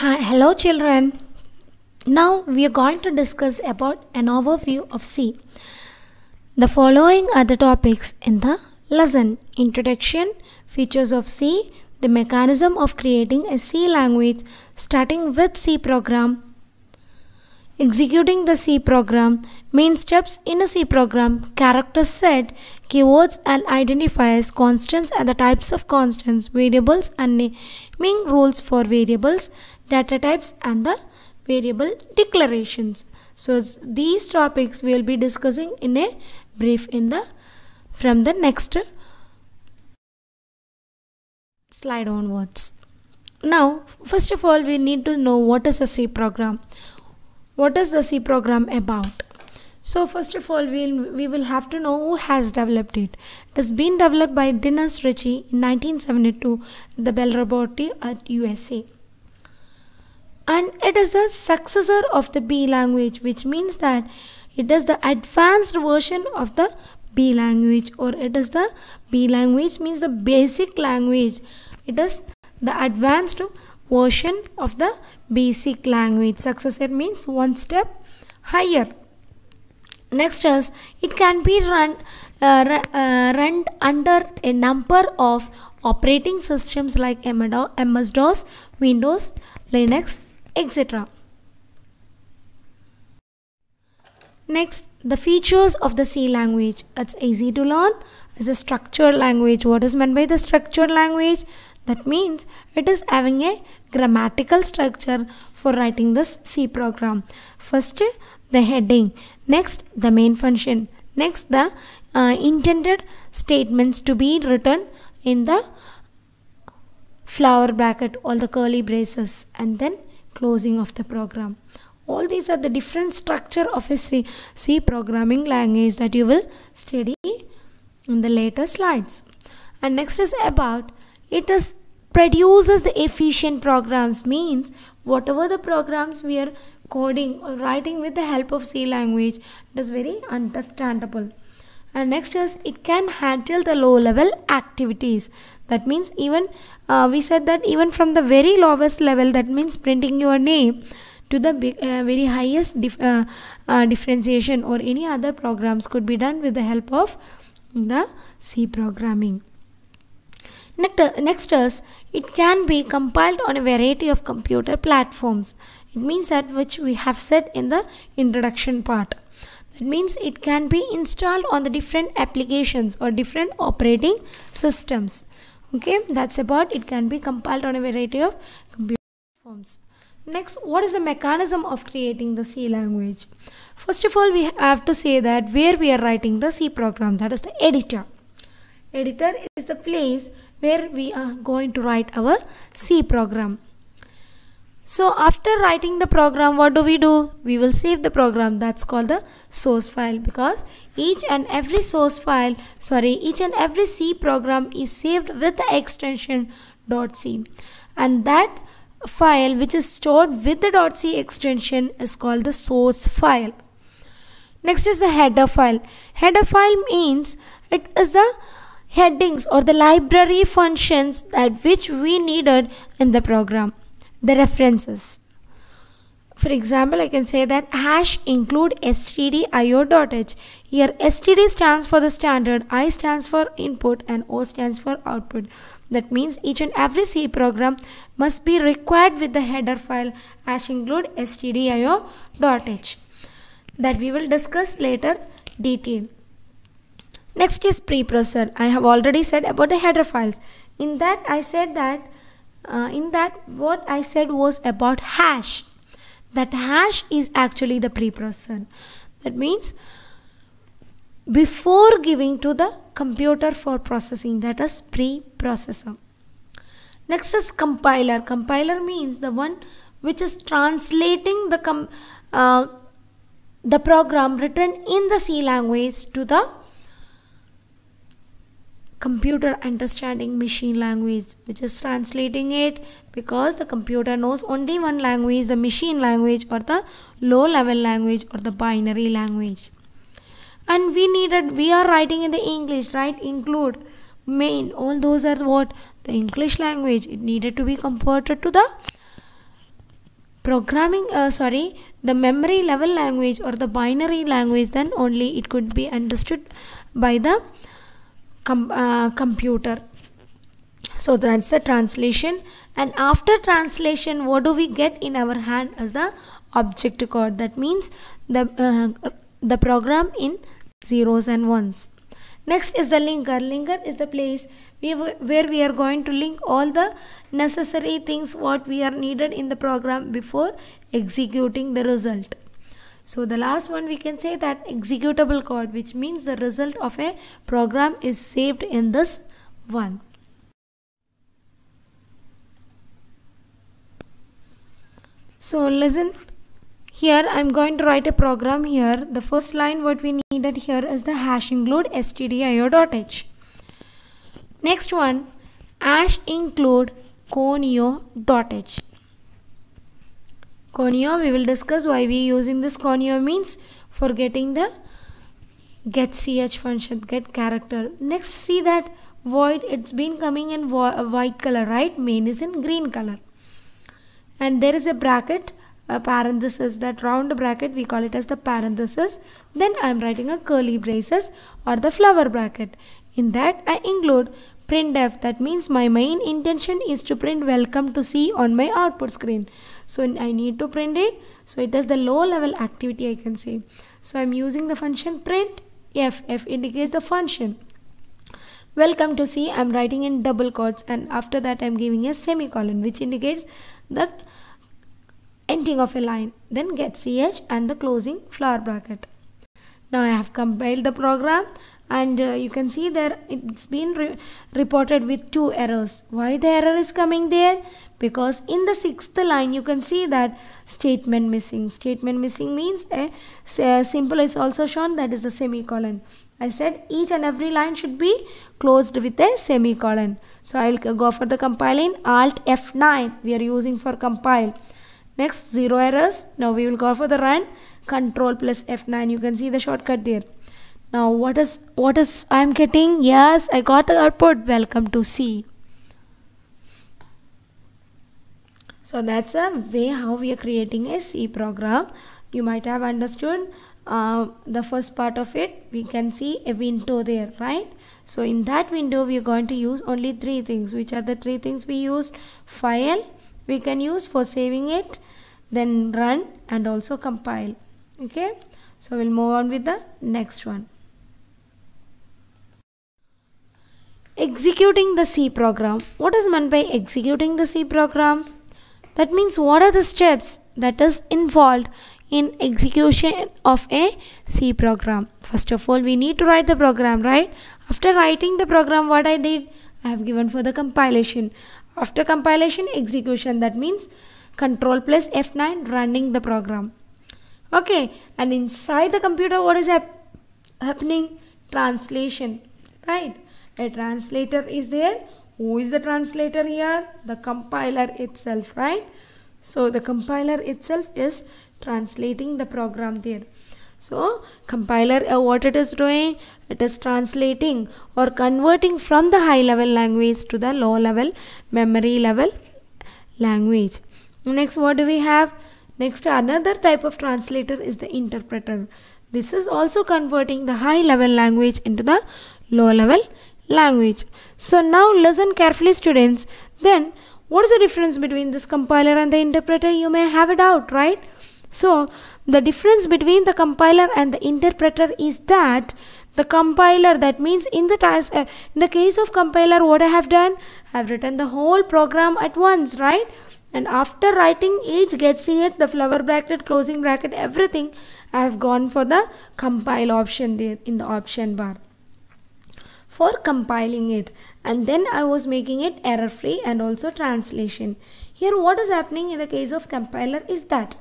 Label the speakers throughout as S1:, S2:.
S1: Hi, hello children. Now we are going to discuss about an overview of C. The following are the topics in the lesson. Introduction, features of C, the mechanism of creating a C language, starting with C program, executing the C program, main steps in a C program, character set, keywords and identifiers, constants and the types of constants, variables and naming rules for variables, data types and the variable declarations. So these topics we will be discussing in a brief in the from the next slide onwards. Now first of all we need to know what is a C program. What is the C program about? So first of all, we'll, we will have to know who has developed it. It has been developed by Dinas Ritchie in 1972 in the Belrobotti at USA and it is the successor of the B language which means that it is the advanced version of the B language or it is the B language means the basic language it is the advanced version of the basic language successor means one step higher next is it can be run uh, uh run under a number of operating systems like MS-DOS, Windows, Linux, etc. Next, the features of the C language. It's easy to learn. It's a structured language. What is meant by the structured language? That means it is having a grammatical structure for writing this C program. First, the heading. Next, the main function. Next, the uh, intended statements to be written in the flower bracket or the curly braces. And then closing of the program all these are the different structure of a C, C programming language that you will study in the later slides and next is about it is produces the efficient programs means whatever the programs we are coding or writing with the help of C language it is very understandable and next is it can handle the low level activities that means even uh, we said that even from the very lowest level that means printing your name to the big, uh, very highest dif uh, uh differentiation or any other programs could be done with the help of the C programming. Uh, next is it can be compiled on a variety of computer platforms. It means that which we have said in the introduction part. It means it can be installed on the different applications or different operating systems. Okay, that's about it can be compiled on a variety of computer forms. Next, what is the mechanism of creating the C language? First of all, we have to say that where we are writing the C program, that is the editor. Editor is the place where we are going to write our C program. So after writing the program, what do we do? We will save the program. That's called the source file because each and every source file, sorry, each and every C program is saved with the extension .c and that file which is stored with the .c extension is called the source file. Next is the header file. Header file means it is the headings or the library functions that which we needed in the program the references. For example, I can say that hash include stdio.h. Here std stands for the standard, i stands for input and o stands for output. That means each and every C program must be required with the header file hash include stdio.h that we will discuss later detail. Next is preprocessor. I have already said about the header files. In that I said that uh, in that what I said was about hash that hash is actually the preprocessor that means before giving to the computer for processing that is preprocessor next is compiler compiler means the one which is translating the com- uh, the program written in the C language to the computer understanding machine language which is translating it because the computer knows only one language the machine language or the low level language or the binary language and we needed we are writing in the english right include main all those are what the english language it needed to be converted to the programming uh, sorry the memory level language or the binary language then only it could be understood by the com uh, computer so that's the translation and after translation what do we get in our hand as the object code that means the uh, the program in zeros and ones next is the linker linker is the place we where we are going to link all the necessary things what we are needed in the program before executing the result so the last one we can say that executable code which means the result of a program is saved in this one. So listen here I'm going to write a program here. The first line what we needed here is the hash include stdio.h. Next one hash include conio.h Conio, we will discuss why we using this conio means for getting the get ch function, get character. Next, see that void, it's been coming in uh, white color, right? Main is in green color. And there is a bracket, a parenthesis, that round bracket, we call it as the parenthesis. Then I'm writing a curly braces or the flower bracket. In that, I include printf. That means my main intention is to print welcome to C on my output screen so i need to print it so it is the low level activity i can say so i'm using the function print f f indicates the function welcome to c i'm writing in double quotes and after that i'm giving a semicolon which indicates the ending of a line then get ch and the closing flower bracket now i have compiled the program and uh, you can see there it's been re reported with two errors. Why the error is coming there? Because in the sixth line you can see that statement missing. Statement missing means a, a symbol is also shown that is the semicolon. I said each and every line should be closed with a semicolon. So I will go for the compiling Alt F9 we are using for compile. Next zero errors. Now we will go for the run. Control plus F9. You can see the shortcut there now what is what is i'm getting yes i got the output welcome to c so that's a way how we are creating a c program you might have understood uh, the first part of it we can see a window there right so in that window we are going to use only three things which are the three things we used file we can use for saving it then run and also compile okay so we'll move on with the next one Executing the C program. What is meant by executing the C program? That means what are the steps that is involved in execution of a C program. First of all, we need to write the program, right? After writing the program, what I did, I have given for the compilation. After compilation, execution. That means control plus F9 running the program. Okay, and inside the computer, what is hap happening? Translation, right? a translator is there who is the translator here the compiler itself right so the compiler itself is translating the program there so compiler uh, what it is doing it is translating or converting from the high level language to the low level memory level language next what do we have next another type of translator is the interpreter this is also converting the high level language into the low level language. So now listen carefully students. Then what is the difference between this compiler and the interpreter? You may have a doubt, right? So the difference between the compiler and the interpreter is that the compiler that means in the, task, uh, in the case of compiler what I have done? I have written the whole program at once, right? and after writing each get ch the flower bracket closing bracket everything i have gone for the compile option there in the option bar for compiling it and then I was making it error free and also translation. Here what is happening in the case of compiler is that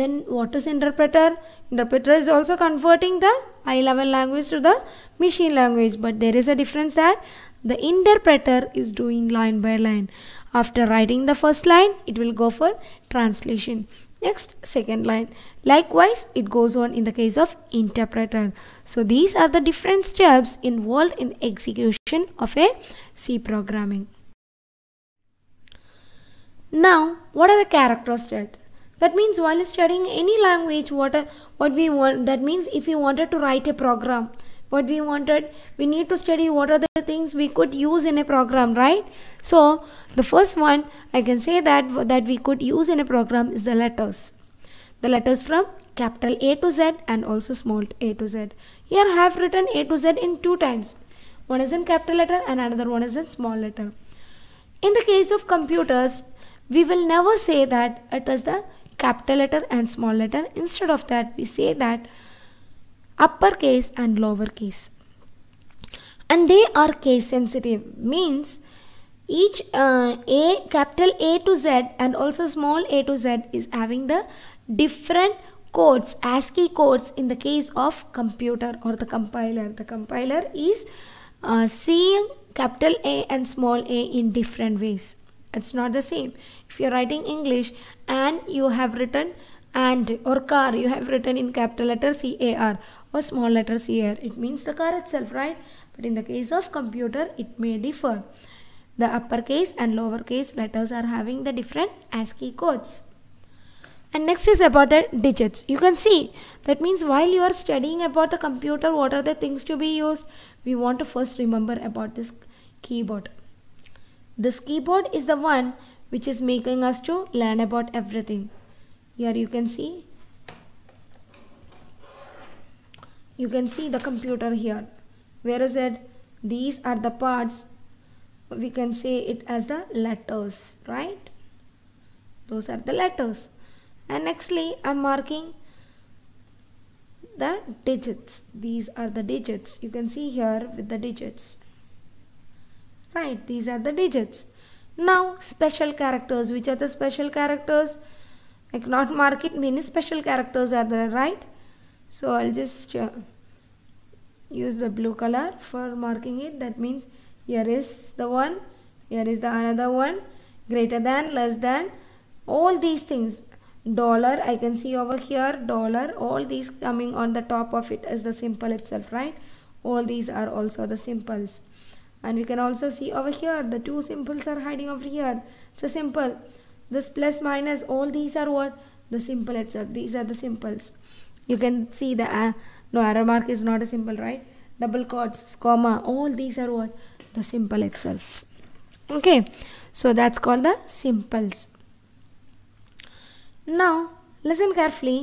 S1: then what is interpreter? Interpreter is also converting the I-level language to the machine language but there is a difference that the interpreter is doing line by line. After writing the first line it will go for translation next second line likewise it goes on in the case of interpreter so these are the different steps involved in execution of a c programming now what are the characters that that means while studying any language what what we want that means if you wanted to write a program what we wanted we need to study what are the things we could use in a program right so the first one i can say that that we could use in a program is the letters the letters from capital a to z and also small a to z here i have written a to z in two times one is in capital letter and another one is in small letter in the case of computers we will never say that it is the capital letter and small letter instead of that we say that uppercase and lowercase and they are case sensitive means each uh, a capital a to z and also small a to z is having the different codes ascii codes in the case of computer or the compiler the compiler is uh, seeing capital a and small a in different ways it's not the same if you're writing english and you have written and or car you have written in capital letter car or small letter car it means the car itself right but in the case of computer it may differ the uppercase and lowercase letters are having the different ASCII codes and next is about the digits you can see that means while you are studying about the computer what are the things to be used we want to first remember about this keyboard this keyboard is the one which is making us to learn about everything here you can see you can see the computer here Where is it? these are the parts we can say it as the letters right those are the letters and nextly I'm marking the digits these are the digits you can see here with the digits right these are the digits now special characters which are the special characters like not mark it many special characters are there right so I'll just uh, use the blue color for marking it that means here is the one here is the another one greater than less than all these things dollar I can see over here dollar all these coming on the top of it is the symbol itself right all these are also the symbols and we can also see over here the two symbols are hiding over here it's a simple this plus minus all these are what the simple itself these are the simples you can see the uh, no arrow mark is not a simple right double quotes comma all these are what the simple itself okay so that's called the simples now listen carefully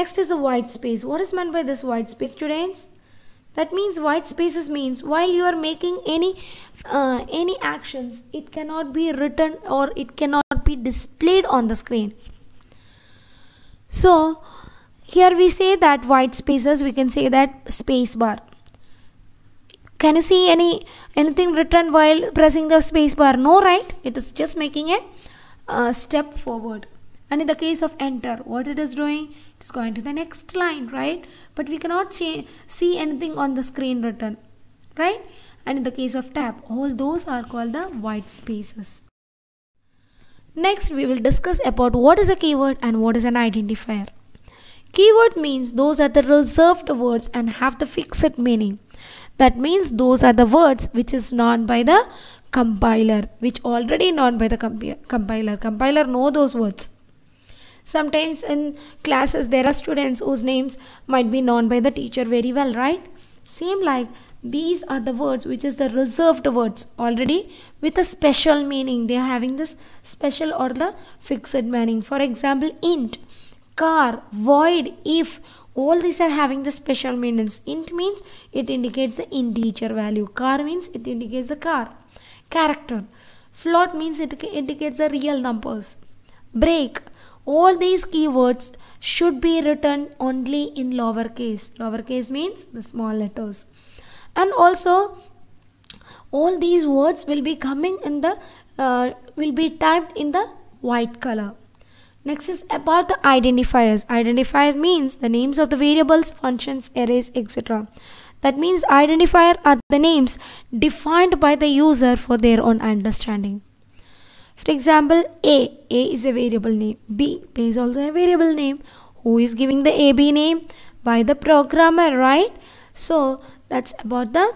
S1: next is the white space what is meant by this white space students that means white spaces means while you are making any uh, any actions it cannot be written or it cannot be displayed on the screen so here we say that white spaces we can say that space bar can you see any anything written while pressing the space bar no right it is just making a uh, step forward and in the case of enter what it is doing it is going to the next line right but we cannot see anything on the screen written right and in the case of tab all those are called the white spaces next we will discuss about what is a keyword and what is an identifier Keyword means those are the reserved words and have the fixed meaning. That means those are the words which is known by the compiler, which already known by the compi compiler. Compiler know those words. Sometimes in classes there are students whose names might be known by the teacher very well, right? Same like these are the words which is the reserved words already with a special meaning. They are having this special or the fixed meaning. For example, int, car, void, if, all these are having the special meanings int means it indicates the integer value car means it indicates the car character float means it indicates the real numbers break all these keywords should be written only in lowercase lowercase means the small letters and also all these words will be coming in the uh, will be typed in the white color next is about the identifiers identifier means the names of the variables functions arrays etc that means identifier are the names defined by the user for their own understanding for example, A. A is a variable name. B. B is also a variable name. Who is giving the AB name? By the programmer, right? So, that's about the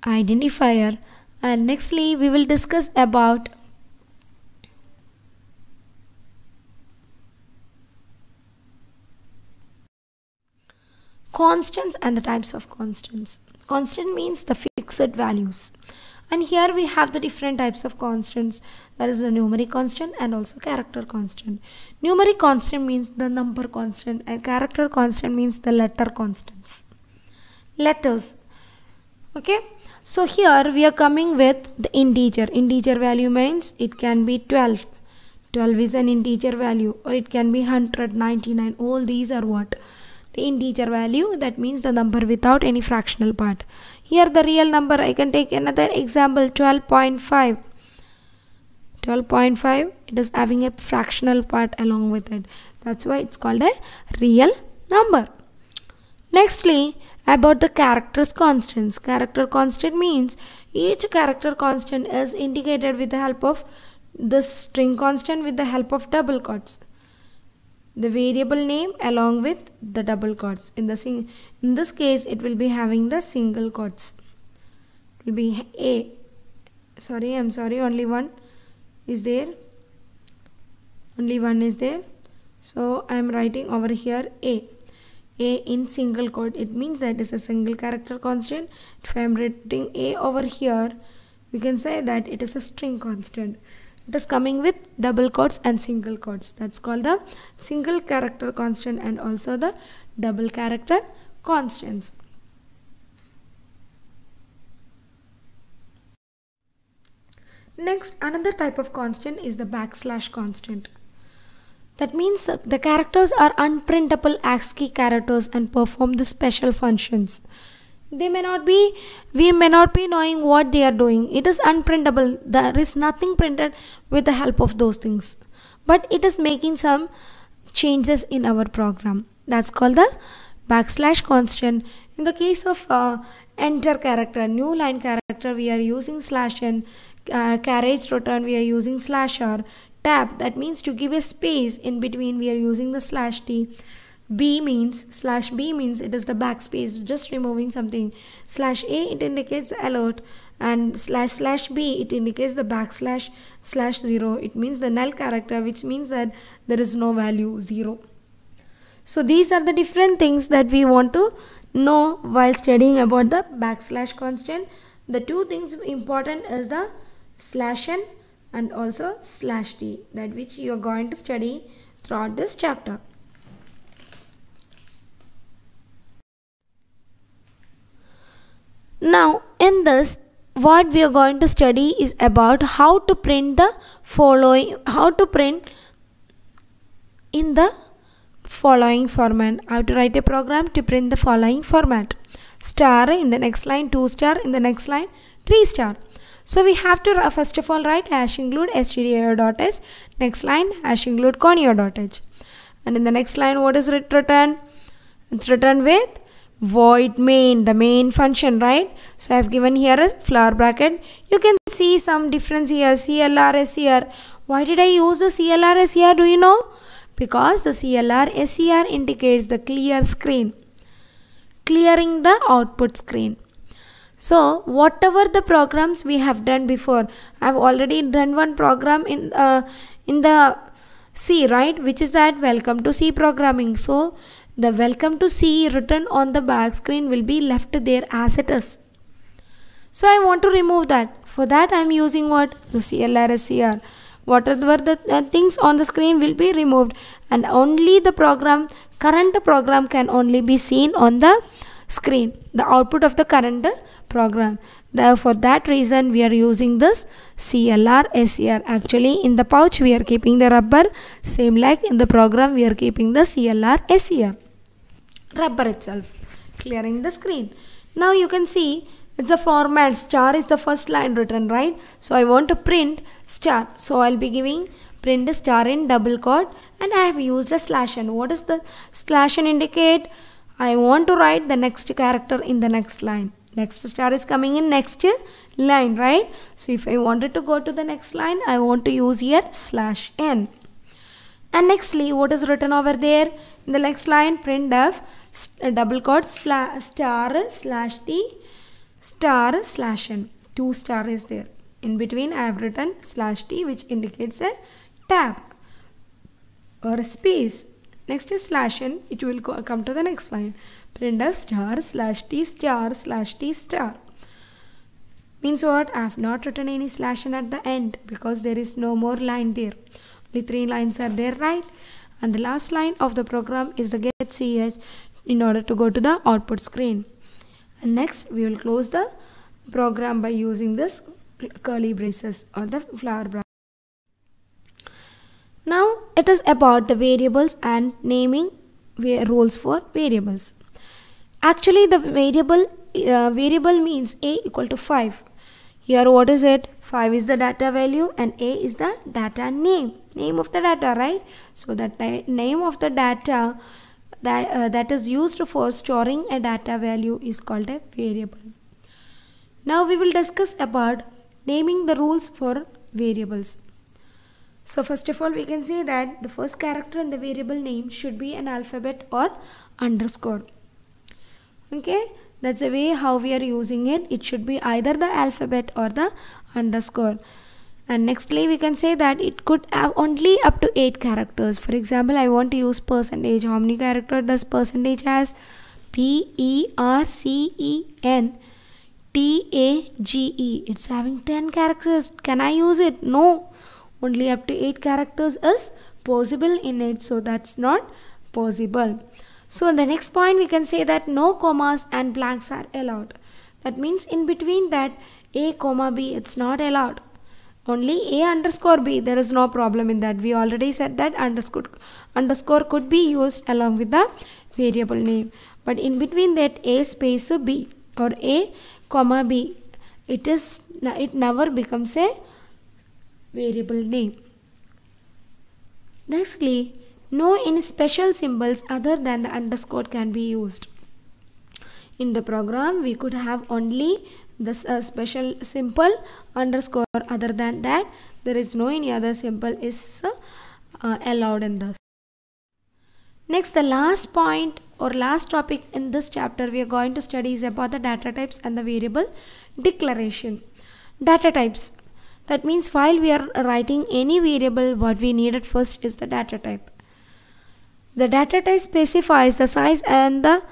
S1: identifier. And nextly, we will discuss about constants and the types of constants. Constant means the fixed values and here we have the different types of constants that is the numeric constant and also character constant numeric constant means the number constant and character constant means the letter constants letters okay so here we are coming with the integer integer value means it can be 12 12 is an integer value or it can be 199 all these are what the integer value that means the number without any fractional part here the real number I can take another example 12.5 12.5 it is having a fractional part along with it that's why it's called a real number nextly about the characters constants character constant means each character constant is indicated with the help of this string constant with the help of double quotes the variable name along with the double quotes. In, the sing in this case, it will be having the single quotes. It will be A. Sorry, I'm sorry, only one is there. Only one is there. So, I'm writing over here A. A in single quote. It means that it is a single character constant. If I'm writing A over here, we can say that it is a string constant it is coming with double quotes and single quotes that's called the single character constant and also the double character constants next another type of constant is the backslash constant that means uh, the characters are unprintable ASCII characters and perform the special functions they may not be we may not be knowing what they are doing it is unprintable there is nothing printed with the help of those things but it is making some changes in our program that's called the backslash constant in the case of uh, enter character new line character we are using slash and uh, carriage return we are using slash r tab that means to give a space in between we are using the slash t B means slash B means it is the backspace just removing something slash A it indicates alert and slash slash B it indicates the backslash slash 0 it means the null character which means that there is no value 0. So these are the different things that we want to know while studying about the backslash constant. The two things important is the slash n and also slash t that which you are going to study throughout this chapter. Now in this what we are going to study is about how to print the following how to print in the following format. I have to write a program to print the following format. Star in the next line, 2 star in the next line, 3 star. So we have to first of all write hash include stdio.s, next line hash include conio.h. And in the next line what is written? It's written with void main the main function right so i have given here a flower bracket you can see some difference here clr why did i use the clr do you know because the clr indicates the clear screen clearing the output screen so whatever the programs we have done before i have already done one program in uh, in the c right which is that welcome to c programming so the welcome to CE written on the back screen will be left there as it is. So I want to remove that. For that I am using what? The CLRSCR. Whatever the uh, things on the screen will be removed and only the program, current program can only be seen on the screen. The output of the current program. The, for that reason we are using this CLRSCR. Actually in the pouch we are keeping the rubber same like in the program we are keeping the CLRSCR rubber itself clearing the screen now you can see it's a format star is the first line written right so I want to print star so I'll be giving print star in double quote and I have used a slash n what does the slash n indicate I want to write the next character in the next line next star is coming in next line right so if I wanted to go to the next line I want to use here slash n and nextly what is written over there in the next line Print of uh, double quote slash star slash t star slash n two star is there in between I have written slash t which indicates a tab or a space next is slash n it will go, come to the next line Print of star slash t star slash t star means what I have not written any slash n at the end because there is no more line there only three lines are there, right? And the last line of the program is the get ch in order to go to the output screen. And next we will close the program by using this curly braces or the flower bracket. Now it is about the variables and naming rules for variables. Actually the variable uh, variable means a equal to 5 here what is it? 5 is the data value and A is the data name. Name of the data, right? So that name of the data that, uh, that is used for storing a data value is called a variable. Now we will discuss about naming the rules for variables. So first of all we can say that the first character in the variable name should be an alphabet or underscore. Okay that's the way how we are using it it should be either the alphabet or the underscore and nextly we can say that it could have only up to 8 characters for example i want to use percentage how many character does percentage has p e r c e n T A G E. It's having 10 characters. Can I use it? No. Only up to 8 characters is possible in it. So that's not possible. So the next point we can say that no commas and blanks are allowed. That means in between that a comma b it's not allowed. Only a underscore b there is no problem in that. We already said that underscore underscore could be used along with the variable name. But in between that a space b or a comma b it is it never becomes a variable name. Nextly no any special symbols other than the underscore can be used. In the program, we could have only this uh, special simple underscore other than that there is no any other symbol is uh, uh, allowed in this next the last point or last topic in this chapter we are going to study is about the data types and the variable declaration data types that means while we are writing any variable what we needed first is the data type the data type specifies the size and the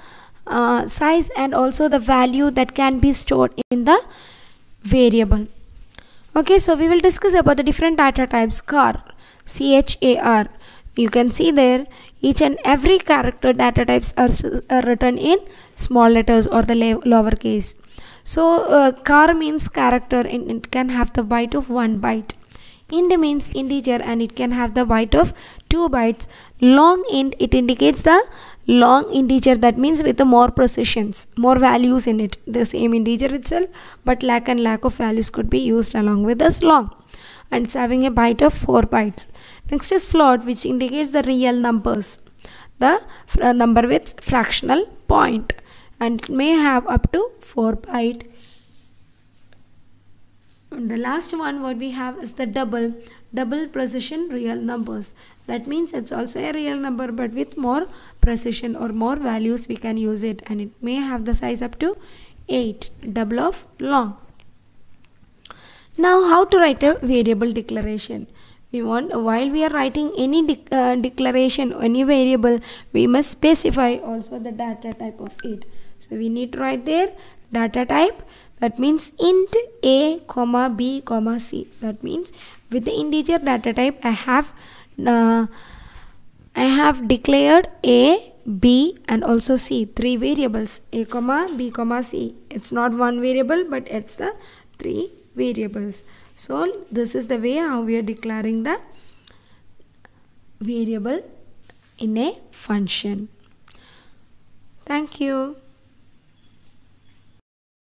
S1: uh, size and also the value that can be stored in the variable. Okay, so we will discuss about the different data types car, C-H-A-R. You can see there each and every character data types are, are written in small letters or the lowercase. So uh, car means character and it can have the byte of one byte. Int means integer and it can have the byte of 2 bytes. Long int, it indicates the long integer that means with more precisions, more values in it. The same integer itself but lack and lack of values could be used along with this long and it's having a byte of 4 bytes. Next is float which indicates the real numbers. The number with fractional point and it may have up to 4 byte and the last one what we have is the double double precision real numbers that means it's also a real number but with more precision or more values we can use it and it may have the size up to 8 double of long now how to write a variable declaration we want while we are writing any de uh, declaration any variable we must specify also the data type of it so we need to write there data type that means int a comma b comma c that means with the integer data type I have uh, I have declared a b and also c three variables a comma b comma c it's not one variable but it's the three variables so this is the way how we are declaring the variable in a function thank you